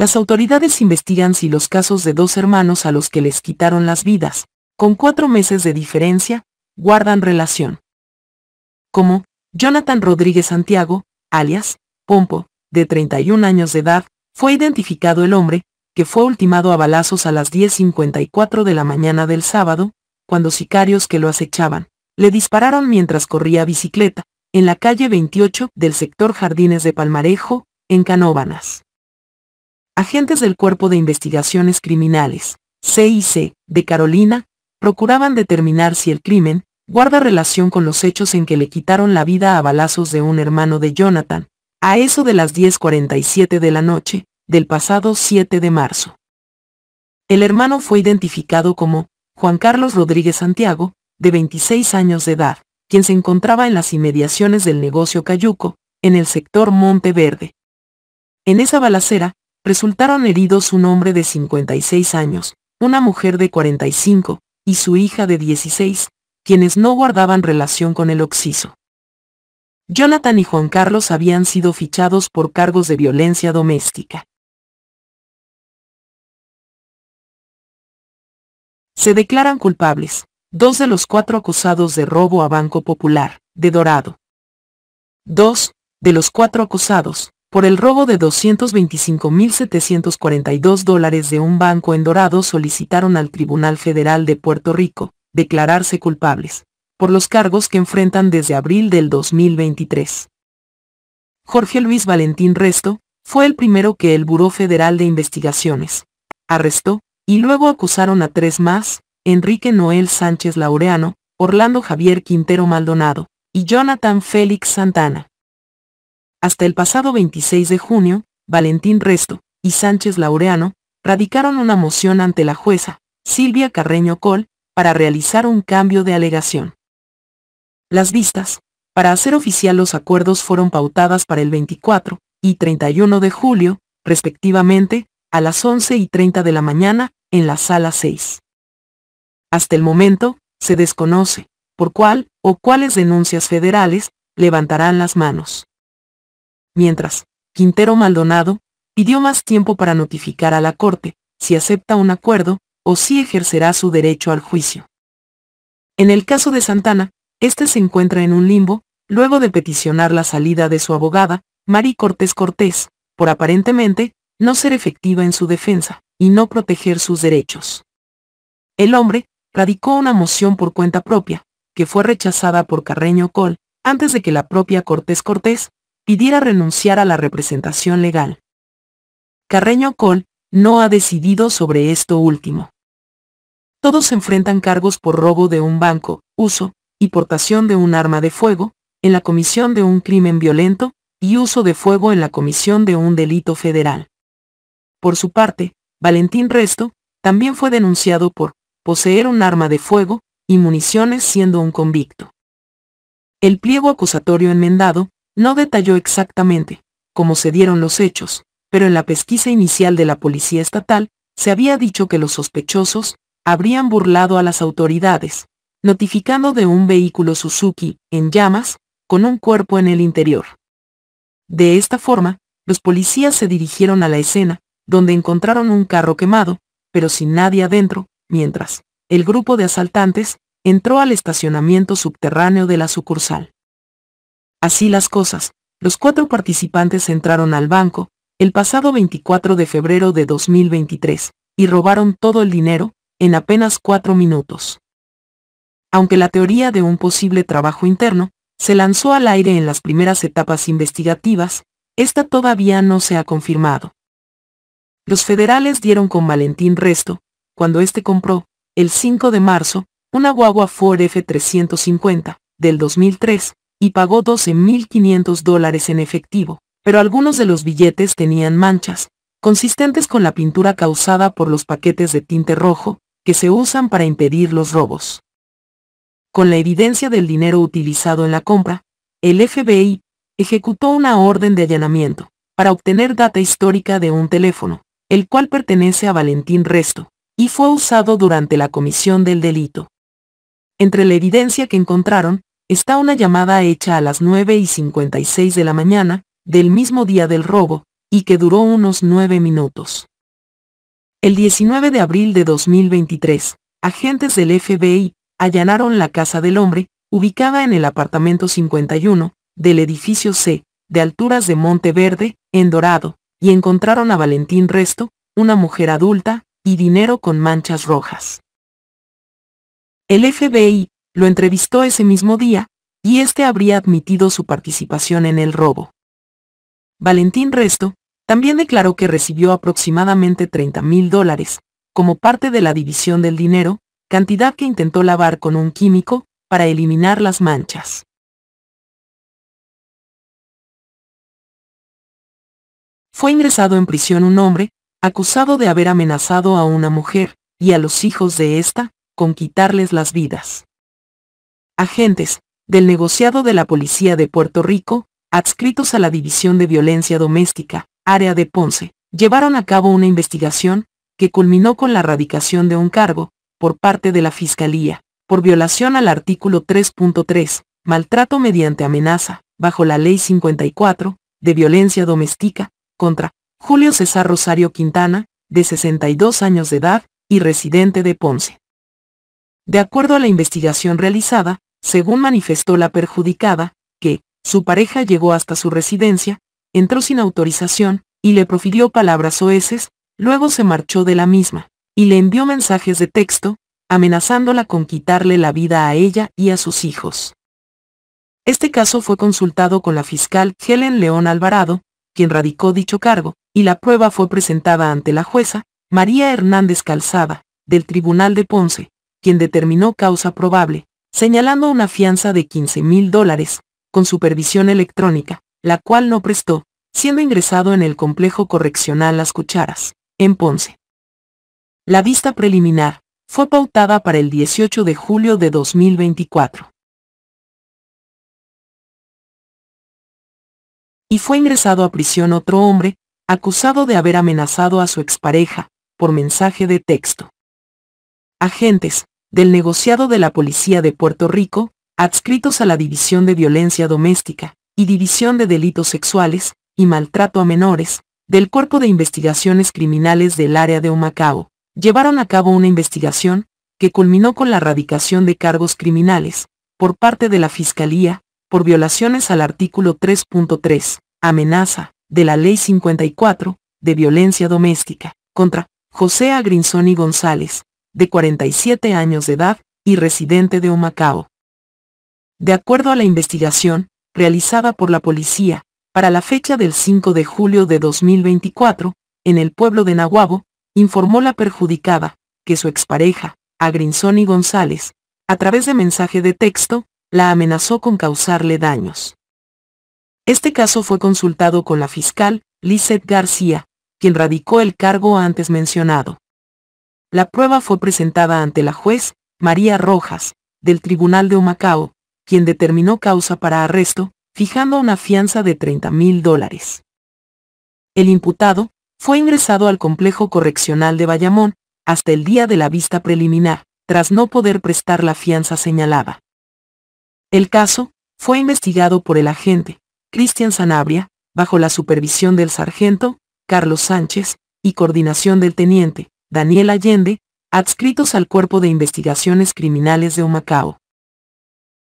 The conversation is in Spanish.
Las autoridades investigan si los casos de dos hermanos a los que les quitaron las vidas, con cuatro meses de diferencia, guardan relación. Como, Jonathan Rodríguez Santiago, alias, Pompo, de 31 años de edad, fue identificado el hombre, que fue ultimado a balazos a las 10.54 de la mañana del sábado, cuando sicarios que lo acechaban, le dispararon mientras corría bicicleta, en la calle 28 del sector Jardines de Palmarejo, en Canóbanas agentes del Cuerpo de Investigaciones Criminales, CIC, de Carolina, procuraban determinar si el crimen guarda relación con los hechos en que le quitaron la vida a balazos de un hermano de Jonathan, a eso de las 10.47 de la noche, del pasado 7 de marzo. El hermano fue identificado como Juan Carlos Rodríguez Santiago, de 26 años de edad, quien se encontraba en las inmediaciones del negocio Cayuco, en el sector Monte Verde. En esa balacera, Resultaron heridos un hombre de 56 años, una mujer de 45, y su hija de 16, quienes no guardaban relación con el oxiso. Jonathan y Juan Carlos habían sido fichados por cargos de violencia doméstica. Se declaran culpables, dos de los cuatro acusados de robo a Banco Popular, de Dorado. Dos, de los cuatro acusados, por el robo de 225.742 dólares de un banco en Dorado solicitaron al Tribunal Federal de Puerto Rico declararse culpables por los cargos que enfrentan desde abril del 2023. Jorge Luis Valentín Resto fue el primero que el Buró Federal de Investigaciones arrestó y luego acusaron a tres más, Enrique Noel Sánchez Laureano, Orlando Javier Quintero Maldonado y Jonathan Félix Santana. Hasta el pasado 26 de junio, Valentín Resto y Sánchez Laureano radicaron una moción ante la jueza, Silvia Carreño Col, para realizar un cambio de alegación. Las vistas, para hacer oficial los acuerdos fueron pautadas para el 24 y 31 de julio, respectivamente, a las 11 y 30 de la mañana, en la sala 6. Hasta el momento, se desconoce, por cuál o cuáles denuncias federales, levantarán las manos. Mientras, Quintero Maldonado pidió más tiempo para notificar a la Corte si acepta un acuerdo o si ejercerá su derecho al juicio. En el caso de Santana, este se encuentra en un limbo, luego de peticionar la salida de su abogada, Mari Cortés Cortés, por aparentemente no ser efectiva en su defensa y no proteger sus derechos. El hombre radicó una moción por cuenta propia, que fue rechazada por Carreño Col, antes de que la propia Cortés Cortés pidiera renunciar a la representación legal. Carreño Col no ha decidido sobre esto último. Todos enfrentan cargos por robo de un banco, uso y portación de un arma de fuego, en la comisión de un crimen violento, y uso de fuego en la comisión de un delito federal. Por su parte, Valentín Resto, también fue denunciado por poseer un arma de fuego y municiones siendo un convicto. El pliego acusatorio enmendado no detalló exactamente cómo se dieron los hechos, pero en la pesquisa inicial de la Policía Estatal, se había dicho que los sospechosos habrían burlado a las autoridades, notificando de un vehículo Suzuki, en llamas, con un cuerpo en el interior. De esta forma, los policías se dirigieron a la escena, donde encontraron un carro quemado, pero sin nadie adentro, mientras el grupo de asaltantes entró al estacionamiento subterráneo de la sucursal. Así las cosas, los cuatro participantes entraron al banco, el pasado 24 de febrero de 2023, y robaron todo el dinero, en apenas cuatro minutos. Aunque la teoría de un posible trabajo interno, se lanzó al aire en las primeras etapas investigativas, esta todavía no se ha confirmado. Los federales dieron con Valentín Resto, cuando este compró, el 5 de marzo, una guagua Ford F-350, del 2003, y pagó 12.500 dólares en efectivo, pero algunos de los billetes tenían manchas, consistentes con la pintura causada por los paquetes de tinte rojo, que se usan para impedir los robos. Con la evidencia del dinero utilizado en la compra, el FBI ejecutó una orden de allanamiento, para obtener data histórica de un teléfono, el cual pertenece a Valentín Resto, y fue usado durante la comisión del delito. Entre la evidencia que encontraron, está una llamada hecha a las 9 y 56 de la mañana, del mismo día del robo, y que duró unos 9 minutos. El 19 de abril de 2023, agentes del FBI allanaron la casa del hombre, ubicada en el apartamento 51, del edificio C, de alturas de Monte Verde, en Dorado, y encontraron a Valentín Resto, una mujer adulta, y dinero con manchas rojas. El FBI lo entrevistó ese mismo día, y este habría admitido su participación en el robo. Valentín Resto, también declaró que recibió aproximadamente 30 mil dólares, como parte de la división del dinero, cantidad que intentó lavar con un químico, para eliminar las manchas. Fue ingresado en prisión un hombre, acusado de haber amenazado a una mujer, y a los hijos de esta con quitarles las vidas agentes, del negociado de la Policía de Puerto Rico, adscritos a la División de Violencia Doméstica, área de Ponce, llevaron a cabo una investigación, que culminó con la erradicación de un cargo, por parte de la Fiscalía, por violación al artículo 3.3, maltrato mediante amenaza, bajo la Ley 54, de violencia doméstica, contra Julio César Rosario Quintana, de 62 años de edad, y residente de Ponce. De acuerdo a la investigación realizada, según manifestó la perjudicada, que, su pareja llegó hasta su residencia, entró sin autorización, y le profirió palabras oeces, luego se marchó de la misma, y le envió mensajes de texto, amenazándola con quitarle la vida a ella y a sus hijos. Este caso fue consultado con la fiscal Helen León Alvarado, quien radicó dicho cargo, y la prueba fue presentada ante la jueza, María Hernández Calzada, del Tribunal de Ponce, quien determinó causa probable, señalando una fianza de 15 mil dólares, con supervisión electrónica, la cual no prestó, siendo ingresado en el complejo correccional Las Cucharas, en Ponce. La vista preliminar fue pautada para el 18 de julio de 2024. Y fue ingresado a prisión otro hombre, acusado de haber amenazado a su expareja, por mensaje de texto. Agentes, del negociado de la Policía de Puerto Rico, adscritos a la División de Violencia Doméstica y División de Delitos Sexuales y Maltrato a Menores, del Cuerpo de Investigaciones Criminales del área de Humacao, llevaron a cabo una investigación que culminó con la erradicación de cargos criminales por parte de la Fiscalía por violaciones al artículo 3.3, amenaza, de la Ley 54, de violencia doméstica, contra José Agrinzoni González, de 47 años de edad y residente de Humacao. De acuerdo a la investigación, realizada por la policía, para la fecha del 5 de julio de 2024, en el pueblo de Nahuabo, informó la perjudicada, que su expareja, Agrinsoni González, a través de mensaje de texto, la amenazó con causarle daños. Este caso fue consultado con la fiscal, Lizeth García, quien radicó el cargo antes mencionado. La prueba fue presentada ante la juez, María Rojas, del Tribunal de Humacao, quien determinó causa para arresto, fijando una fianza de 30 mil dólares. El imputado fue ingresado al complejo correccional de Bayamón hasta el día de la vista preliminar, tras no poder prestar la fianza señalada. El caso fue investigado por el agente, Cristian Sanabria, bajo la supervisión del sargento, Carlos Sánchez, y coordinación del teniente, Daniel Allende, adscritos al Cuerpo de Investigaciones Criminales de Humacao.